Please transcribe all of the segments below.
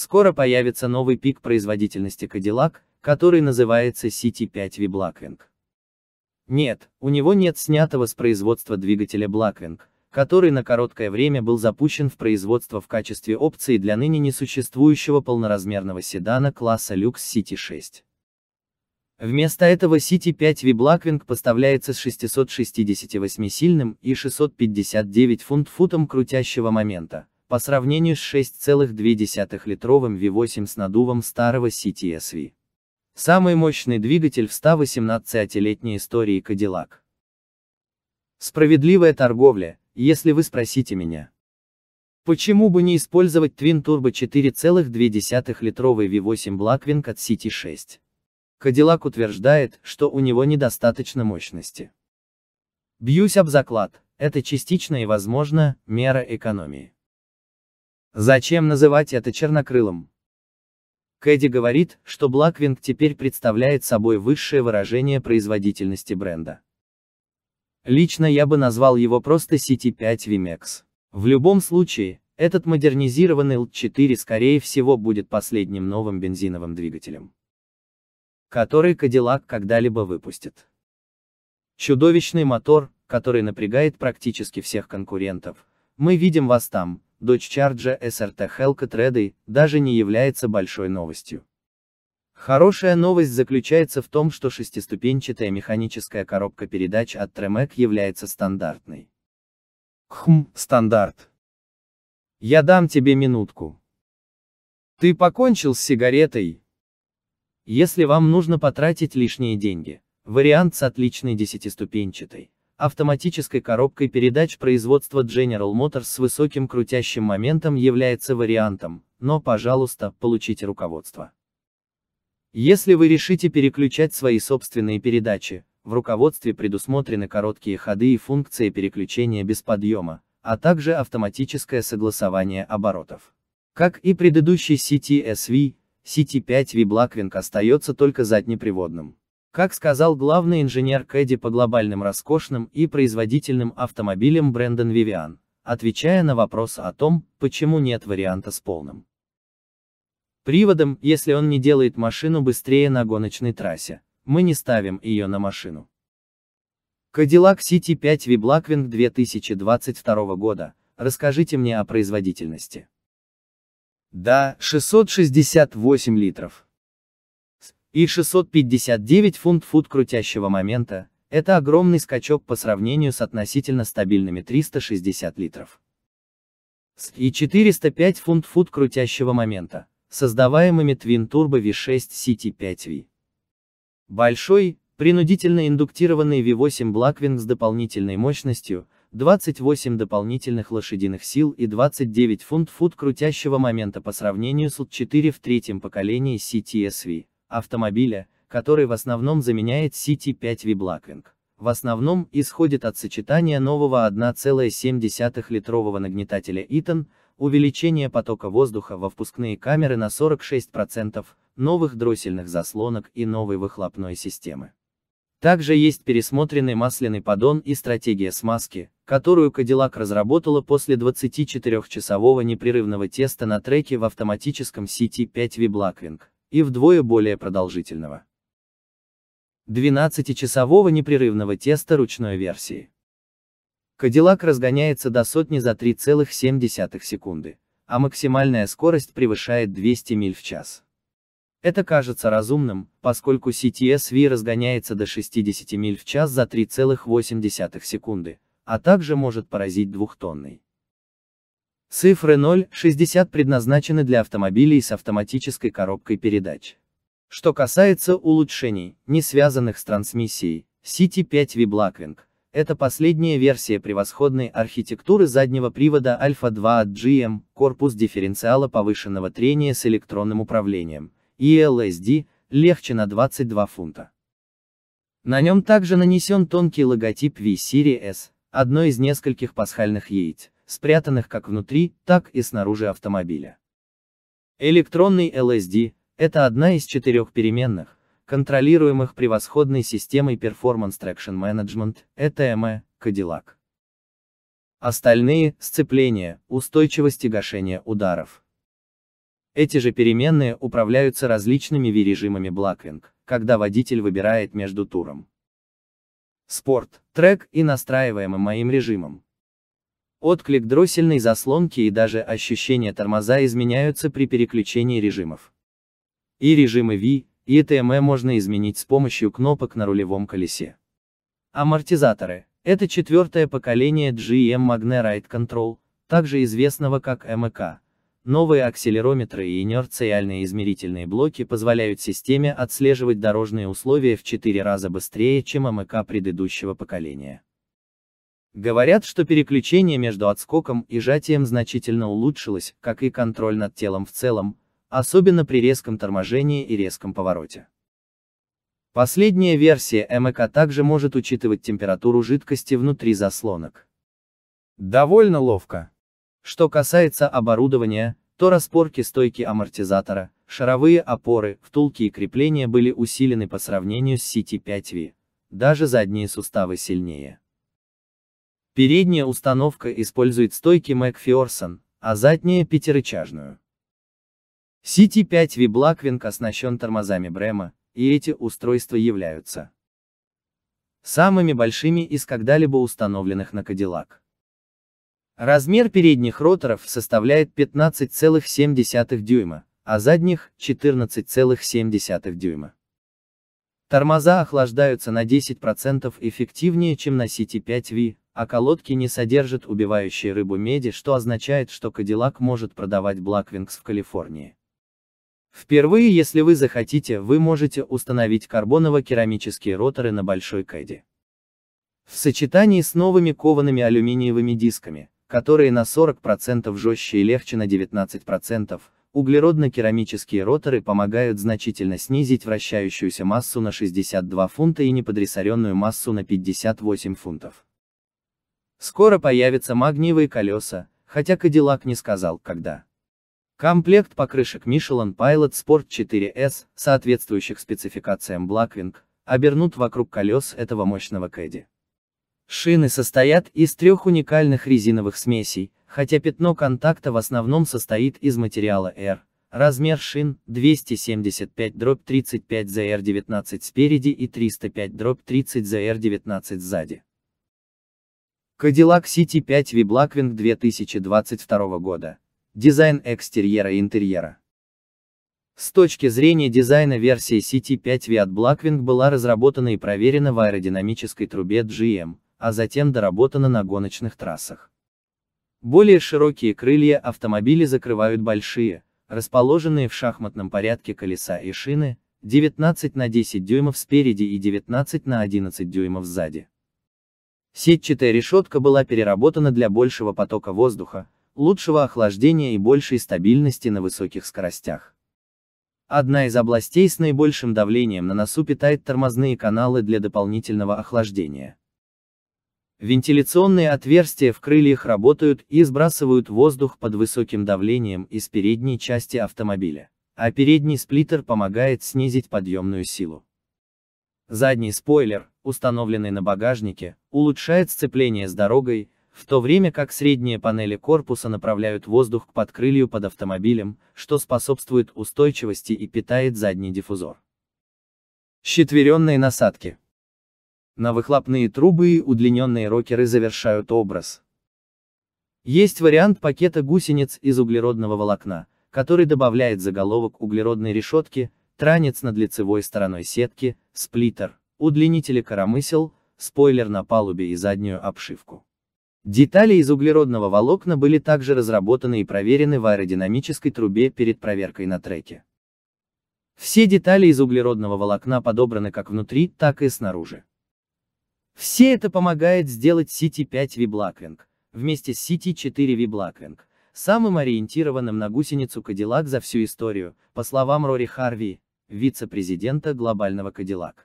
Скоро появится новый пик производительности Cadillac, который называется City 5 V Blackwing. Нет, у него нет снятого с производства двигателя Blackwing, который на короткое время был запущен в производство в качестве опции для ныне несуществующего полноразмерного седана класса Lux City 6 Вместо этого City 5 V Blackwing поставляется с 668-сильным и 659 фунт-футом крутящего момента, по сравнению с 6,2-литровым V8 с надувом старого CTSV. Самый мощный двигатель в 118-летней истории Cadillac. Справедливая торговля, если вы спросите меня. Почему бы не использовать Twin Turbo 4,2-литровый V8 Blackwing от City 6 Cadillac утверждает, что у него недостаточно мощности. Бьюсь об заклад, это частично и возможно, мера экономии. Зачем называть это чернокрылым? Кэдди говорит, что Блаквинг теперь представляет собой высшее выражение производительности бренда. Лично я бы назвал его просто City 5 VMAX. В любом случае, этот модернизированный L4 скорее всего будет последним новым бензиновым двигателем, который Cadillac когда-либо выпустит. Чудовищный мотор, который напрягает практически всех конкурентов. Мы видим вас там, дочь чарджа SRT Hellcat Ready, даже не является большой новостью. Хорошая новость заключается в том, что шестиступенчатая механическая коробка передач от Tremec является стандартной. Хм, стандарт. Я дам тебе минутку. Ты покончил с сигаретой? Если вам нужно потратить лишние деньги, вариант с отличной десятиступенчатой, автоматической коробкой передач производства General Motors с высоким крутящим моментом является вариантом, но, пожалуйста, получите руководство. Если вы решите переключать свои собственные передачи, в руководстве предусмотрены короткие ходы и функция переключения без подъема, а также автоматическое согласование оборотов. Как и предыдущий CTSV, CT5V Blackwing остается только заднеприводным. Как сказал главный инженер Кэдди по глобальным роскошным и производительным автомобилям Брэндон Вивиан, отвечая на вопрос о том, почему нет варианта с полным приводом, если он не делает машину быстрее на гоночной трассе, мы не ставим ее на машину. Cadillac CT5 V-Blackwing 2022 года, расскажите мне о производительности. Да, 668 литров и 659 фунт-фут крутящего момента, это огромный скачок по сравнению с относительно стабильными 360 литров и 405 фунт-фут крутящего момента, создаваемыми Twin Turbo V6 CT5V. Большой, принудительно индуктированный V8 Blackwing с дополнительной мощностью, 28 дополнительных лошадиных сил и 29 фунт-фут крутящего момента по сравнению с LT4 в третьем поколении CTSV, автомобиля, который в основном заменяет City 5 V-Blackwing. В основном исходит от сочетания нового 1,7-литрового нагнетателя Eaton, увеличения потока воздуха во впускные камеры на 46%, новых дроссельных заслонок и новой выхлопной системы. Также есть пересмотренный масляный поддон и стратегия смазки, которую Cadillac разработала после 24-часового непрерывного теста на треке в автоматическом CT5 V Blackwing, и вдвое более продолжительного. 12-часового непрерывного теста ручной версии. Кадиллак разгоняется до сотни за 3,7 секунды, а максимальная скорость превышает 200 миль в час. Это кажется разумным, поскольку CTS-V разгоняется до 60 миль в час за 3,8 секунды, а также может поразить двухтонный. Цифры 0,60 предназначены для автомобилей с автоматической коробкой передач. Что касается улучшений, не связанных с трансмиссией, City 5 V-Blackwing, это последняя версия превосходной архитектуры заднего привода Alpha-2 от GM, корпус дифференциала повышенного трения с электронным управлением, ELSD, легче на 22 фунта. На нем также нанесен тонкий логотип V-Series, одно из нескольких пасхальных яиц, спрятанных как внутри, так и снаружи автомобиля. Электронный LSD – это одна из четырех переменных, контролируемых превосходной системой Performance Traction Management, ETM, Cadillac. Остальные – сцепление, устойчивость и гашение ударов. Эти же переменные управляются различными V-режимами Blackwing, когда водитель выбирает между туром. Спорт, трек и настраиваемым моим режимом. Отклик дроссельной заслонки и даже ощущение тормоза изменяются при переключении режимов. И режимы V, и ТМ e можно изменить с помощью кнопок на рулевом колесе. Амортизаторы. Это четвертое поколение GM e Magnera Ride Control, также известного как МК. E Новые акселерометры и инерциальные измерительные блоки позволяют системе отслеживать дорожные условия в 4 раза быстрее, чем МК предыдущего поколения. Говорят, что переключение между отскоком и сжатием значительно улучшилось, как и контроль над телом в целом, особенно при резком торможении и резком повороте. Последняя версия МЭК также может учитывать температуру жидкости внутри заслонок. Довольно ловко. Что касается оборудования, то распорки стойки амортизатора, шаровые опоры, втулки и крепления были усилены по сравнению с CT5V. Даже задние суставы сильнее. Передняя установка использует стойки Макфиорсон, а задняя пятирычажную. CT5 V-Blackwing оснащен тормозами Брема, и эти устройства являются самыми большими из когда-либо установленных на Кадиллак. Размер передних роторов составляет 15,7 дюйма, а задних 14,7 дюйма. Тормоза охлаждаются на 10% эффективнее, чем на City 5V, а колодки не содержат убивающей рыбу меди, что означает, что Кадиллак может продавать Блаквингс в Калифорнии. Впервые, если вы захотите, вы можете установить карбоново-керамические роторы на Большой Кэдди. В сочетании с новыми коваными алюминиевыми дисками, которые на 40% жестче и легче на 19%, углеродно-керамические роторы помогают значительно снизить вращающуюся массу на 62 фунта и неподрессоренную массу на 58 фунтов. Скоро появятся магниевые колеса, хотя Кадиллак не сказал, когда. Комплект покрышек Michelin Pilot Sport 4S, соответствующих спецификациям Blackwing, обернут вокруг колес этого мощного Кэдди. Шины состоят из трех уникальных резиновых смесей, хотя пятно контакта в основном состоит из материала R. Размер шин 275-35ZR19 спереди и 305-30ZR19 сзади. Cadillac City 5 V-Blackwing 2022 года. Дизайн экстерьера и интерьера. С точки зрения дизайна версия City 5 V от Blackwing была разработана и проверена в аэродинамической трубе GM, а затем доработана на гоночных трассах. Более широкие крылья автомобиля закрывают большие, расположенные в шахматном порядке колеса и шины, 19 на 10 дюймов спереди и 19 на 11 дюймов сзади. Сетчатая решетка была переработана для большего потока воздуха, лучшего охлаждения и большей стабильности на высоких скоростях. Одна из областей с наибольшим давлением на носу питает тормозные каналы для дополнительного охлаждения. Вентиляционные отверстия в крыльях работают и сбрасывают воздух под высоким давлением из передней части автомобиля, а передний сплиттер помогает снизить подъемную силу. Задний спойлер, установленный на багажнике, улучшает сцепление с дорогой, в то время как средние панели корпуса направляют воздух к подкрылью под автомобилем, что способствует устойчивости и питает задний диффузор. Щетверенные насадки. На выхлопные трубы и удлиненные рокеры завершают образ. Есть вариант пакета гусениц из углеродного волокна, который добавляет заголовок углеродной решетки, транец над лицевой стороной сетки, сплиттер удлинители коромысел, спойлер на палубе и заднюю обшивку. Детали из углеродного волокна были также разработаны и проверены в аэродинамической трубе перед проверкой на треке. Все детали из углеродного волокна подобраны как внутри, так и снаружи. Все это помогает сделать City 5 V-Blackwing, вместе с City 4 V-Blackwing, самым ориентированным на гусеницу Cadillac за всю историю, по словам Рори Харви, вице-президента глобального Cadillac.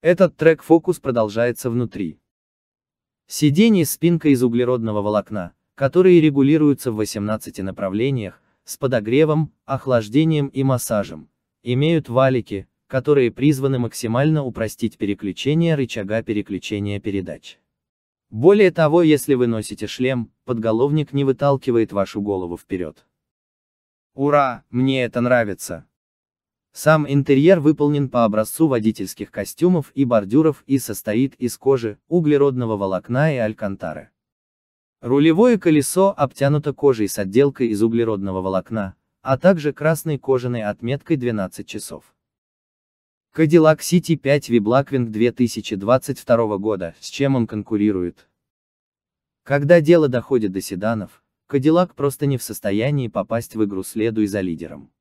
Этот трек-фокус продолжается внутри. Сиденье с спинкой из углеродного волокна, которые регулируются в 18 направлениях, с подогревом, охлаждением и массажем, имеют валики, которые призваны максимально упростить переключение рычага переключения передач. Более того, если вы носите шлем, подголовник не выталкивает вашу голову вперед. Ура, мне это нравится! Сам интерьер выполнен по образцу водительских костюмов и бордюров и состоит из кожи, углеродного волокна и алькантары. Рулевое колесо обтянуто кожей с отделкой из углеродного волокна, а также красной кожаной отметкой 12 часов. Cadillac City 5 V-Blackwing 2022 года, с чем он конкурирует? Когда дело доходит до седанов, Cadillac просто не в состоянии попасть в игру следуя за лидером.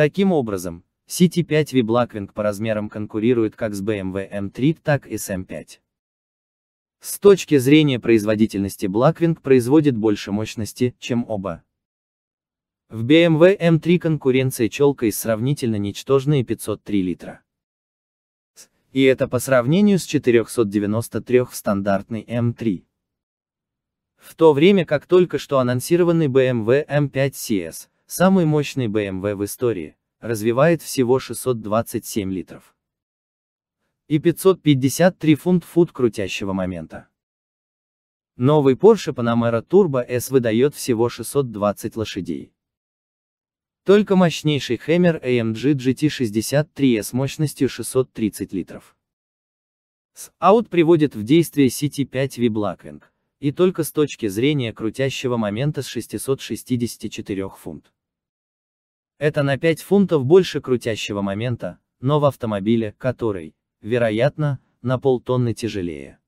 Таким образом, CT5 V-Blackwing по размерам конкурирует как с BMW M3, так и с M5. С точки зрения производительности Blackwing производит больше мощности, чем оба. В BMW M3 конкуренция челка из сравнительно ничтожные 503 литра. И это по сравнению с 493 в стандартной M3. В то время как только что анонсированный BMW M5 CS Самый мощный BMW в истории, развивает всего 627 литров. И 553 фунт-фут крутящего момента. Новый Porsche Panamera Turbo S выдает всего 620 лошадей. Только мощнейший Hammer AMG GT63 с мощностью 630 литров. С Out приводит в действие City 5 V-Blackwing, и только с точки зрения крутящего момента с 664 фунт. Это на 5 фунтов больше крутящего момента, но в автомобиле, который, вероятно, на полтонны тяжелее.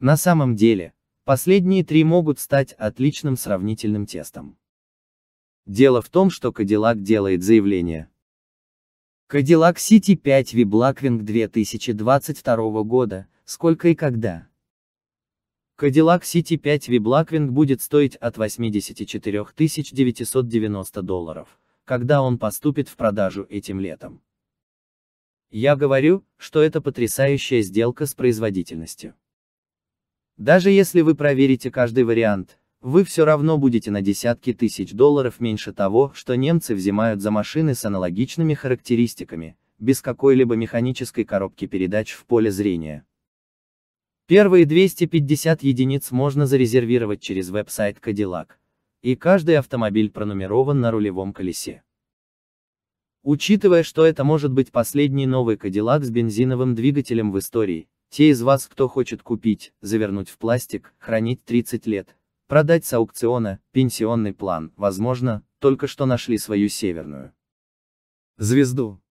На самом деле, последние три могут стать отличным сравнительным тестом. Дело в том, что Cadillac делает заявление. Cadillac City 5 V Blackwing 2022 года, сколько и когда. Cadillac CT5 V-Blackwing будет стоить от 84 990 долларов, когда он поступит в продажу этим летом. Я говорю, что это потрясающая сделка с производительностью. Даже если вы проверите каждый вариант, вы все равно будете на десятки тысяч долларов меньше того, что немцы взимают за машины с аналогичными характеристиками, без какой-либо механической коробки передач в поле зрения. Первые 250 единиц можно зарезервировать через веб-сайт Cadillac. И каждый автомобиль пронумерован на рулевом колесе. Учитывая, что это может быть последний новый Cadillac с бензиновым двигателем в истории, те из вас, кто хочет купить, завернуть в пластик, хранить 30 лет, продать с аукциона, пенсионный план, возможно, только что нашли свою северную звезду.